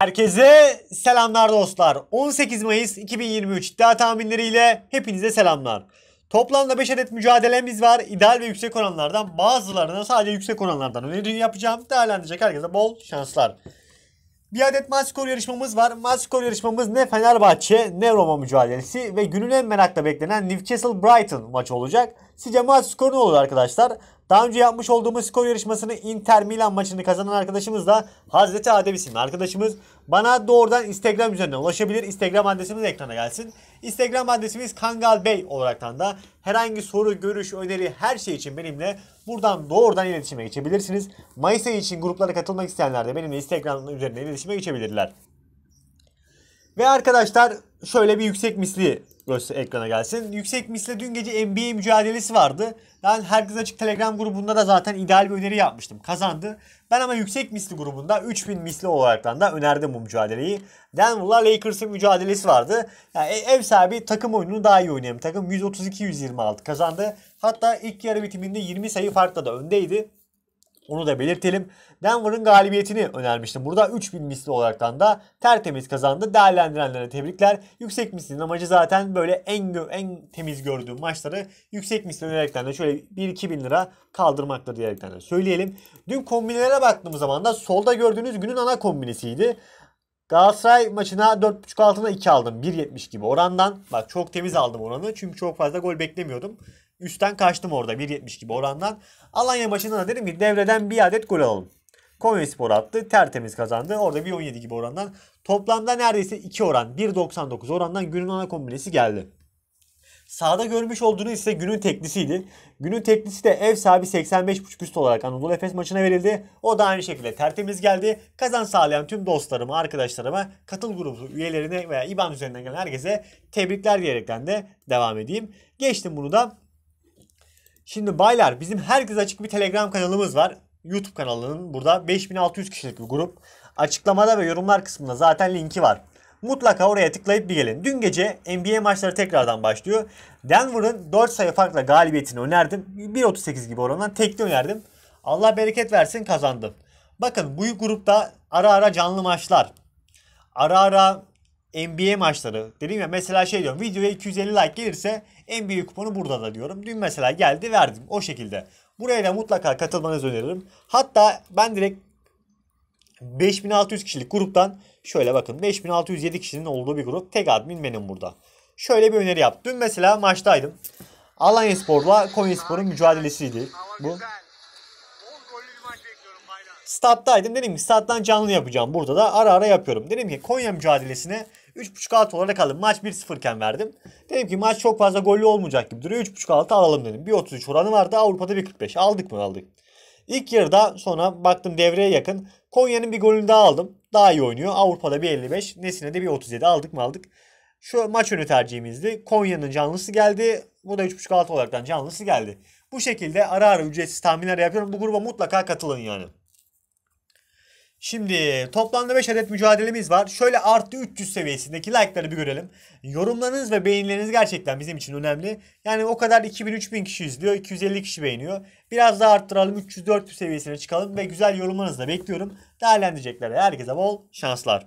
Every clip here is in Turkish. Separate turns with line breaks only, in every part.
Herkese selamlar dostlar. 18 Mayıs 2023 iddia tahminleriyle hepinize selamlar. Toplamda 5 adet mücadelemiz var. İdeal ve yüksek oranlardan bazılarına sadece yüksek oranlardan öneri yapacağım. Değerlendirecek herkese bol şanslar. Bir adet maç skor yarışmamız var. Maç skor yarışmamız ne Fenerbahçe ne Roma mücadelesi ve günün en merakla beklenen Newcastle Brighton maçı olacak. Sizce maç skoru ne olur arkadaşlar? Daha önce yapmış olduğumuz skor yarışmasını Inter Milan maçını kazanan arkadaşımız da Hazreti Adem isimli arkadaşımız. Bana doğrudan Instagram üzerinden ulaşabilir. Instagram adresimiz ekrana gelsin. Instagram adresimiz Kangal Bey olaraktan da herhangi soru, görüş, öneri her şey için benimle buradan doğrudan iletişime geçebilirsiniz. Mayıs ayı için gruplara katılmak isteyenler de benimle Instagram üzerinden iletişime geçebilirler. Ve arkadaşlar şöyle bir yüksek misli ekrana gelsin. Yüksek misli dün gece NBA mücadelesi vardı. Ben herkes açık Telegram grubunda da zaten ideal bir öneri yapmıştım. Kazandı. Ben ama yüksek misli grubunda 3000 misli olaraktan da önerdim bu mücadeleyi. Denver'la Lakers'ın mücadelesi vardı. Yani e, ev sahibi takım oyununu daha iyi oynayan takım. 132-126 kazandı. Hatta ilk yarı bitiminde 20 sayı farkla da öndeydi. Onu da belirtelim. Denver'ın galibiyetini önermiştim. Burada 3000 misli olaraktan da tertemiz kazandı. Değerlendirenlere tebrikler. Yüksek mislinin amacı zaten böyle en en temiz gördüğüm maçları yüksek misli önererekten de şöyle 1-2 bin lira kaldırmaktır diyerekten de söyleyelim. Dün kombinelere baktığım zaman da solda gördüğünüz günün ana kombinesiydi. Galatasaray maçına 4.5 altına 2 aldım. 1.70 gibi orandan. Bak çok temiz aldım oranı. Çünkü çok fazla gol beklemiyordum. Üstten kaçtım orada 1.70 gibi orandan. Alanya maçında da dedim ki devreden bir adet gol alalım. Konya Spor attı. Tertemiz kazandı. Orada 1.17 gibi orandan. Toplamda neredeyse 2 oran. 1.99 orandan günün ana kombinesi geldi. Sağda görmüş olduğunuz ise günün teknisiydi. Günün teknisi de ev sahibi 85.5 üst olarak Anadolu Efes maçına verildi. O da aynı şekilde tertemiz geldi. Kazan sağlayan tüm dostlarıma, arkadaşlarıma, katıl grubu üyelerine veya iban üzerinden gelen herkese tebrikler diyerekten de devam edeyim. Geçtim bunu da Şimdi baylar bizim herkes açık bir Telegram kanalımız var. YouTube kanalının burada 5600 kişilik bir grup. Açıklamada ve yorumlar kısmında zaten linki var. Mutlaka oraya tıklayıp bir gelin. Dün gece NBA maçları tekrardan başlıyor. Denver'ın 4 sayı farkla galibiyetini önerdim. 1.38 gibi oranından tekli önerdim. Allah bereket versin kazandım. Bakın bu grupta ara ara canlı maçlar, ara ara NBA maçları dedim ya mesela şey diyorum videoya 250 like gelirse NBA kuponu burada da diyorum. Dün mesela geldi verdim o şekilde. Buraya da mutlaka katılmanızı öneririm. Hatta ben direkt 5600 kişilik gruptan şöyle bakın 5607 kişinin olduğu bir grup tek admin benim burada. Şöyle bir öneri yap. Dün mesela maçtaydım. Alanya Spor'la Konya Spor'un mücadelesiydi. Bu. Stat'taydım. Dedim ki stat'tan canlı yapacağım. Burada da ara ara yapıyorum. Dedim ki Konya mücadelesine 3.5 altı olarak alın. Maç 1-0 iken verdim. Dedim ki maç çok fazla gollü olmayacak gibi duruyor. 3.5 altı alalım dedim. 1.33 oranı vardı. Avrupa'da 1.45. Aldık mı aldık. İlk yarıda sonra baktım devreye yakın. Konya'nın bir golünü daha aldım. Daha iyi oynuyor. Avrupa'da 1.55. Nesine de 1.37 aldık mı aldık. Şu maç önü tercihimizdi. Konya'nın canlısı geldi. Bu da 3.5 altı olaraktan canlısı geldi. Bu şekilde ara ara ücretsiz tahminler yapıyorum. Bu gruba mutlaka katılın yani. Şimdi toplamda 5 adet mücadelemiz var. Şöyle artı 300 seviyesindeki like'ları bir görelim. Yorumlarınız ve beğenileriniz gerçekten bizim için önemli. Yani o kadar 2000-3000 kişi izliyor. 250 kişi beğeniyor. Biraz daha arttıralım. 300-400 seviyesine çıkalım. Ve güzel yorumlarınızı da bekliyorum. Değerlendirecekler. Herkese bol şanslar.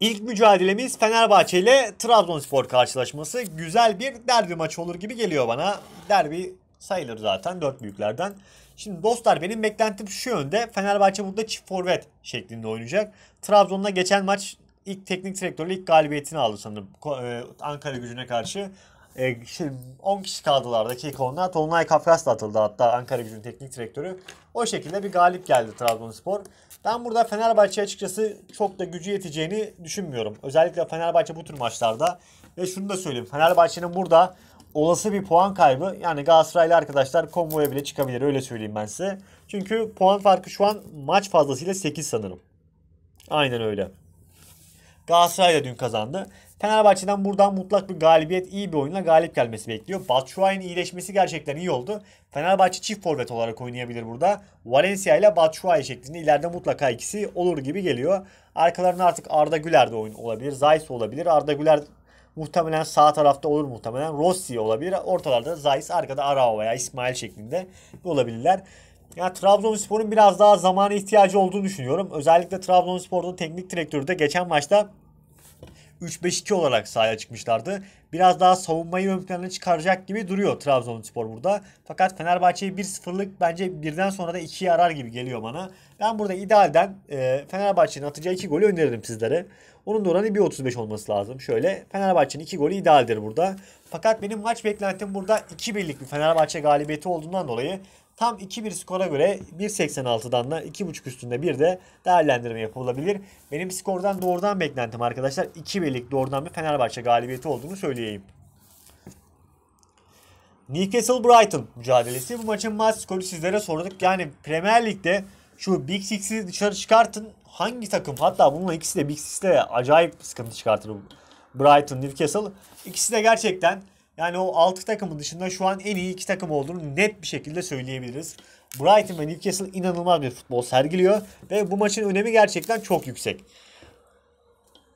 İlk mücadelemiz Fenerbahçe ile Trabzonspor karşılaşması. Güzel bir derbi maçı olur gibi geliyor bana. Derbi sayılır zaten dört büyüklerden. Şimdi dostlar benim beklentim şu yönde. Fenerbahçe burada çift forvet şeklinde oynayacak. Trabzon'da geçen maç ilk teknik direktörle ilk galibiyetini aldı sanırım e, Ankara gücüne karşı. Ee, şimdi 10 kişi kaldılar dakika onlar. Tolunay Kafkas da atıldı hatta Ankara gücünün teknik direktörü. O şekilde bir galip geldi Trabzonspor. Ben burada Fenerbahçe açıkçası çok da gücü yeteceğini düşünmüyorum. Özellikle Fenerbahçe bu tür maçlarda. Ve şunu da söyleyeyim. Fenerbahçe'nin burada olası bir puan kaybı yani Galatasaraylı arkadaşlar konvoya bile çıkabilir öyle söyleyeyim ben size. Çünkü puan farkı şu an maç fazlasıyla 8 sanırım. Aynen öyle. Galatasaray da dün kazandı. Fenerbahçe'den buradan mutlak bir galibiyet iyi bir oyunla galip gelmesi bekliyor. Batshuayi'nin iyileşmesi gerçekten iyi oldu. Fenerbahçe çift forvet olarak oynayabilir burada. Valencia ile Batshuayi şeklinde ileride mutlaka ikisi olur gibi geliyor. Arkalarına artık Arda Güler de oyun olabilir. Zayis olabilir. Arda Güler Muhtemelen sağ tarafta olur muhtemelen. Rossi olabilir. Ortalarda Zayis arkada Arao veya İsmail şeklinde olabilirler. Yani Trabzonspor'un biraz daha zamana ihtiyacı olduğunu düşünüyorum. Özellikle Trabzonspor'un teknik direktörü de geçen maçta 3-5-2 olarak sahaya çıkmışlardı. Biraz daha savunmayı ön plana çıkaracak gibi duruyor Trabzonspor burada. Fakat Fenerbahçe'yi 1-0'lık bence birden sonra da 2'ye arar gibi geliyor bana. Ben burada idealden e, Fenerbahçe'nin atacağı 2 golü öneririm sizlere. Onun da oranı 1.35 olması lazım. Şöyle Fenerbahçe'nin 2 golü idealdir burada. Fakat benim maç beklentim burada 2 birlik bir Fenerbahçe galibiyeti olduğundan dolayı Tam 2-1 skora göre 1.86'dan da 2.5 üstünde bir de değerlendirme yapılabilir. Benim skordan doğrudan beklentim arkadaşlar 2-1'lik doğrudan bir Fenerbahçe galibiyeti olduğunu söyleyeyim. Newcastle Brighton mücadelesi. Bu maçın maç skoru sizlere sorduk. Yani Premier Lig'de şu Big Six'i dışarı çıkartın. Hangi takım? Hatta bunun ikisi de Big Six'te acayip sıkıntı çıkartır. Brighton, Newcastle. İkisi de gerçekten yani o 6 takımın dışında şu an en iyi 2 takım olduğunu net bir şekilde söyleyebiliriz. Brighton ve Newcastle inanılmaz bir futbol sergiliyor ve bu maçın önemi gerçekten çok yüksek.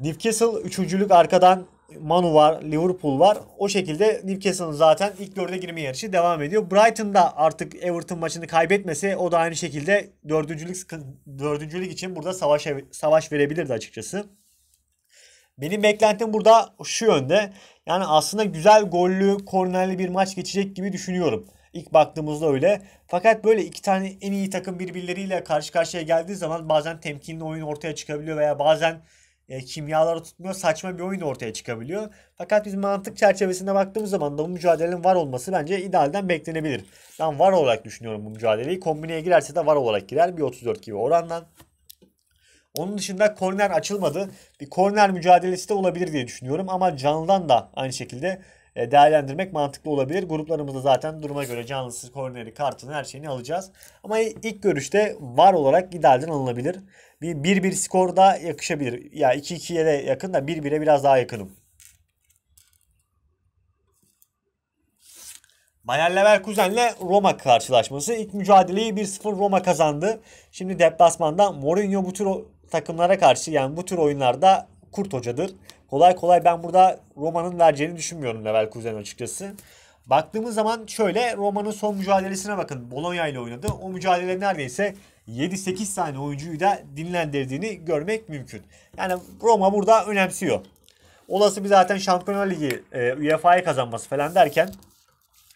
Newcastle üçüncülük arkadan Manu var, Liverpool var. O şekilde Newcastle'ın zaten ilk dörde girme yarışı devam ediyor. Brighton da artık Everton maçını kaybetmese o da aynı şekilde dördüncülük, dördüncülük için burada savaş savaş verebilirdi açıkçası. Benim beklentim burada şu yönde. Yani aslında güzel gollü, kornerli bir maç geçecek gibi düşünüyorum. İlk baktığımızda öyle. Fakat böyle iki tane en iyi takım birbirleriyle karşı karşıya geldiği zaman bazen temkinli oyun ortaya çıkabiliyor veya bazen e, kimyaları tutmuyor saçma bir oyun ortaya çıkabiliyor. Fakat biz mantık çerçevesinde baktığımız zaman da bu mücadelenin var olması bence idealden beklenebilir. Ben var olarak düşünüyorum bu mücadeleyi. Kombineye girerse de var olarak girer. Bir 34 gibi orandan. Onun dışında korner açılmadı. Bir korner mücadelesi de olabilir diye düşünüyorum. Ama canlıdan da aynı şekilde e, değerlendirmek mantıklı olabilir. Gruplarımızda zaten duruma göre canlısı, korneri, kartını her şeyini alacağız. Ama ilk görüşte var olarak idealden alınabilir. Bir 1-1 skor da yakışabilir. Ya yani 2-2'ye de yakın da 1-1'e biraz daha yakınım. Bayer Leverkusen'le Roma karşılaşması. İlk mücadeleyi 1-0 Roma kazandı. Şimdi deplasmanda Mourinho bu tür takımlara karşı yani bu tür oyunlarda kurt hocadır. Kolay kolay ben burada Roma'nın vereceğini düşünmüyorum kuzen açıkçası. Baktığımız zaman şöyle Roma'nın son mücadelesine bakın. Bologna ile oynadı. O mücadele neredeyse 7-8 tane oyuncuyu da dinlendirdiğini görmek mümkün. Yani Roma burada önemsiyor. Olası bir zaten Şampiyonlar Ligi e, UEFA'yı kazanması falan derken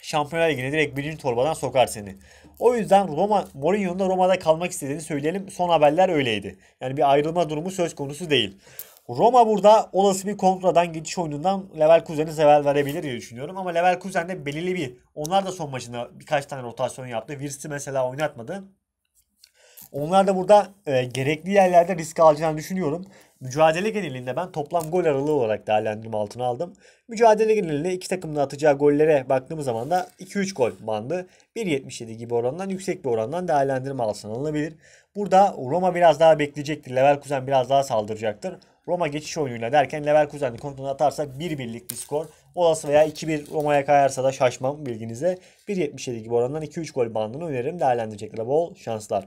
Şampiyonlar Ligi'ne direkt birinci torbadan sokar seni. O yüzden Roma Mourinho'nun da Roma'da kalmak istediğini söyleyelim. Son haberler öyleydi. Yani bir ayrılma durumu söz konusu değil. Roma burada olası bir kontradan geçiş oyunundan Leverkusen'e zeval verebilir diye düşünüyorum. Ama Leverkusen de belirli bir onlar da son maçında birkaç tane rotasyon yaptı. Virsi mesela oynatmadı. Onlar da burada e, gerekli yerlerde risk alacağını düşünüyorum. Mücadele genelinde ben toplam gol aralığı olarak değerlendirme altına aldım. Mücadele genelinde iki takımın atacağı gollere baktığımız zaman da 2-3 gol bandı. 1.77 gibi orandan yüksek bir orandan değerlendirme altına alınabilir. Burada Roma biraz daha bekleyecektir. Leverkusen biraz daha saldıracaktır. Roma geçiş oyunuyla derken Leverkusen'i kontrolüne atarsa 1 birlik bir skor. Olası veya 2-1 Roma'ya kayarsa da şaşmam bilginize. 1.77 gibi orandan 2-3 gol bandını öneririm. Değerlendirecekler bol şanslar.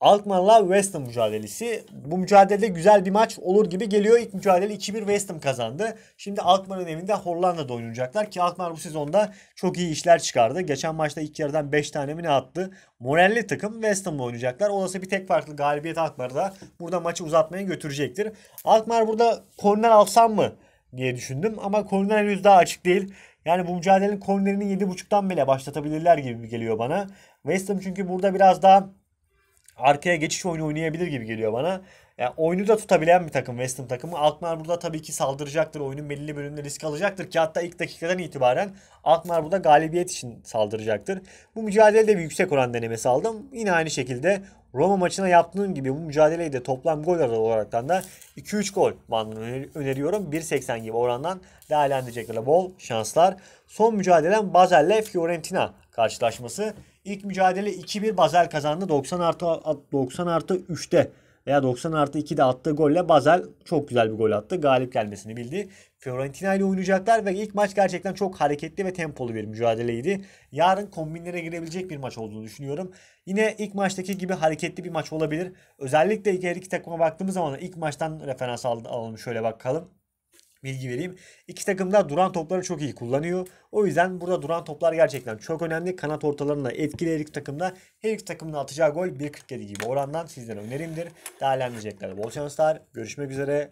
Altmanla West Ham mücadelesi. Bu mücadelede güzel bir maç olur gibi geliyor. İlk mücadele 2-1 West Ham kazandı. Şimdi Altman'ın evinde Hollanda'da oynayacaklar ki Altman bu sezonda çok iyi işler çıkardı. Geçen maçta ilk yarıdan 5 tane mi ne attı? Moralli takım West Ham'la oynayacaklar. Olası bir tek farklı galibiyet Alkmaar'da burada maçı uzatmaya götürecektir. Altman burada korner alsam mı diye düşündüm ama korner henüz daha açık değil. Yani bu mücadelenin kornerini 7.5'tan bile başlatabilirler gibi geliyor bana. West Ham çünkü burada biraz daha arkaya geçiş oyunu oynayabilir gibi geliyor bana. Yani oyunu da tutabilen bir takım West Ham takımı. Alkmaar burada tabii ki saldıracaktır. Oyunun belli bölümünde risk alacaktır ki hatta ilk dakikadan itibaren Alkmaar burada galibiyet için saldıracaktır. Bu mücadelede bir yüksek oran denemesi aldım. Yine aynı şekilde Roma maçına yaptığım gibi bu mücadeleyi de toplam gol aralığı olarak da 2-3 gol bandını öneriyorum. 1.80 gibi orandan değerlendirecekler bol şanslar. Son mücadelem Basel'le Fiorentina karşılaşması. İlk mücadele 2-1 Bazel kazandı. 90 artı 90 artı 3'te veya 90 artı 2'de attığı golle Bazel çok güzel bir gol attı. Galip gelmesini bildi. Fiorentina ile oynayacaklar ve ilk maç gerçekten çok hareketli ve tempolu bir mücadeleydi. Yarın kombinlere girebilecek bir maç olduğunu düşünüyorum. Yine ilk maçtaki gibi hareketli bir maç olabilir. Özellikle her iki takıma baktığımız zaman ilk maçtan referans alalım şöyle bakalım bilgi vereyim. İki takım da duran topları çok iyi kullanıyor. O yüzden burada duran toplar gerçekten çok önemli. Kanat ortalarında etkili her iki takımda her iki takımın atacağı gol 1.47 gibi orandan sizlere önerimdir. Değerlendirecekler bol şanslar. Görüşmek üzere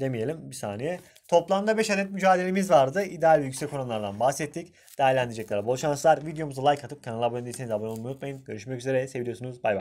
demeyelim bir saniye. Toplamda 5 adet mücadelemiz vardı. İdeal ve yüksek oranlardan bahsettik. Değerlendirecekler bol şanslar. Videomuza like atıp kanala abone değilseniz abone olmayı unutmayın. Görüşmek üzere. Seviyorsunuz. Bay bay.